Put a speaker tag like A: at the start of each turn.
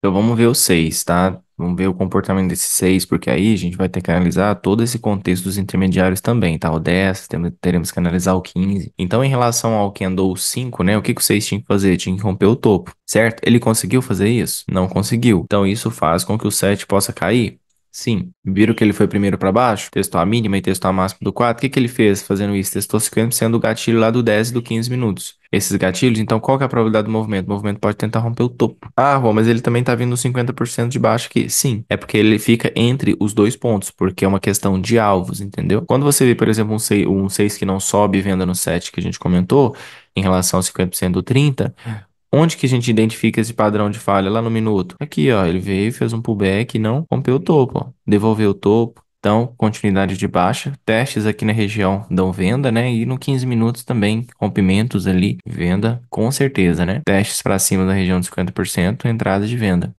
A: Então vamos ver os seis, tá? Vamos ver o comportamento desses seis, porque aí a gente vai ter que analisar todo esse contexto dos intermediários também, tá? O 10, teremos que analisar o 15. Então, em relação ao o 5, né? O que, que o 6 tinha que fazer? Tinha que romper o topo, certo? Ele conseguiu fazer isso? Não conseguiu. Então, isso faz com que o 7 possa cair? Sim. Viram que ele foi primeiro para baixo? Testou a mínima e testou a máxima do 4. O que, que ele fez fazendo isso? Testou 50% do gatilho lá do 10 e do 15 minutos esses gatilhos. Então, qual que é a probabilidade do movimento? O movimento pode tentar romper o topo. Ah, Rô, mas ele também está vindo 50% de baixo aqui. Sim, é porque ele fica entre os dois pontos, porque é uma questão de alvos, entendeu? Quando você vê, por exemplo, um 6, um 6 que não sobe venda no 7 que a gente comentou, em relação ao 50% do 30%, Onde que a gente identifica esse padrão de falha? Lá no minuto. Aqui, ó, ele veio, fez um pullback e não rompeu o topo, ó. Devolveu o topo, então, continuidade de baixa, testes aqui na região dão venda, né? E no 15 minutos também, rompimentos ali, venda, com certeza, né? Testes para cima da região de 50%, entrada de venda.